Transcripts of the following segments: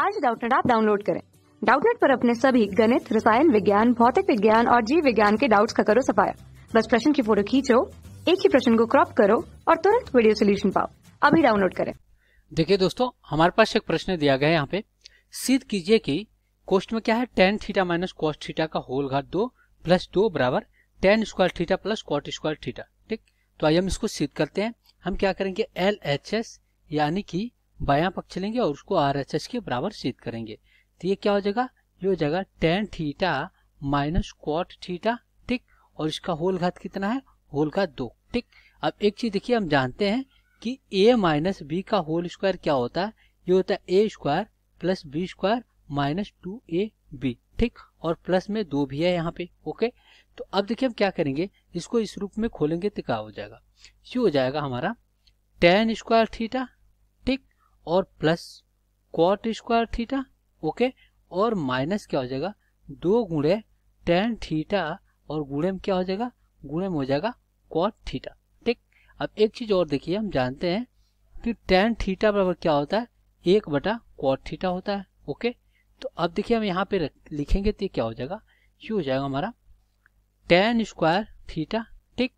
आज डाउटनेट आप डाउनलोड करें डाउटनेट पर अपने सभी गणित रसायन विज्ञान भौतिक विज्ञान और जीव विज्ञान के डाउट्स का करो सफाया बस प्रश्न की फोटो खींचो एक ही प्रश्न को क्रॉप करो और तुरंत वीडियो सोल्यूशन पाओ अभी डाउनलोड करें देखिए दोस्तों हमारे पास एक प्रश्न दिया गया है यहाँ पे सिद्ध कीजिए कि कोस्ट में क्या है tan theta minus cot theta का होल घाट दो प्लस दो बराबर tan square theta plus cot square theta ठीक तो आइए हम इसको सिद्ध करते हैं हम क्या करेंगे एल एच एस यानी कि बाया पक्ष लेंगे और उसको आर एच एच के बराबर सीध करेंगे तो ये क्या हो जाएगा ये हो जाएगा tan theta minus cot theta ठीक और इसका होल घात कितना है होल घात दो ठीक अब एक चीज देखिए हम जानते हैं कि ए माइनस बी का होल स्क्वायर क्या होता है ये होता है A square plus B square minus two A B ठीक और प्लस में दो भी है यहाँ पे ओके तो अब देखिए हम क्या करेंगे इसको इस रूप में खोलेंगे तो क्या हो जाएगा ये हो जाएगा हमारा टेन स्क्वायर थीटा और plus cot square theta okay और माइनस क्या हो जाएगा दो गुणे टेन थीटा और गुणे में क्या हो जाएगा गुणे में हो जाएगा कॉट थीटा ठीक अब एक चीज और देखिए हम जानते हैं कि टेन थीटा बराबर क्या होता है एक बटा कॉट थीटा होता है ओके तो अब देखिए हम यहाँ पे लिखेंगे तो क्या हो जाएगा ये हो जाएगा हमारा टेन स्क्वायर थीटा ठीक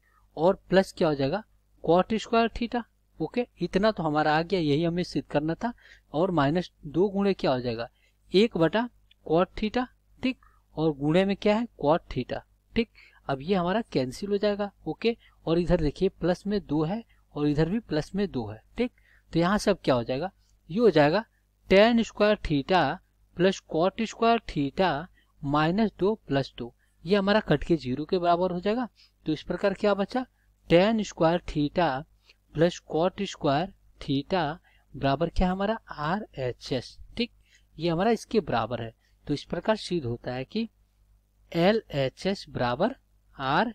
और प्लस क्या हो जाएगा कॉट स्क्वायर थीटा ओके इतना तो हमारा आ गया यही हमें सिद्ध करना था और माइनस दो गुणे क्या हो जाएगा एक बटा कॉट थीटा ठीक और गुणे में क्या है कॉट थीटा ठीक अब ये हमारा कैंसिल हो जाएगा ओके और इधर देखिए प्लस में दो है और इधर भी प्लस में दो है ठीक तो यहाँ से अब क्या हो जाएगा ये हो जाएगा tan square theta plus cot square theta minus दो प्लस दो ये हमारा कट के जीरो के बराबर हो जाएगा तो इस प्रकार क्या बचा tan square theta plus cot square theta बराबर क्या हमारा आर एच एस ठीक ये हमारा इसके बराबर है तो इस प्रकार सिद्ध होता है कि एल एच एस बराबर आर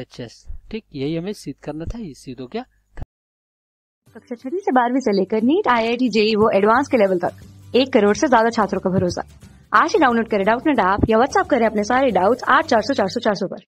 एच एस ठीक यही हमें सिद्ध करना था ये सिद्ध हो गया कक्षा छठी से बारहवीं से लेकर NEET I I T JEE वो एडवांस के लेवल तक एक करोड़ से ज्यादा छात्रों का भरोसा आज ही डाउनलोड करें डाउट नेट ऐप या व्हाट्सअप करें अपने सारे डाउट्स आठ चार सौ चार सौ चार सौ पर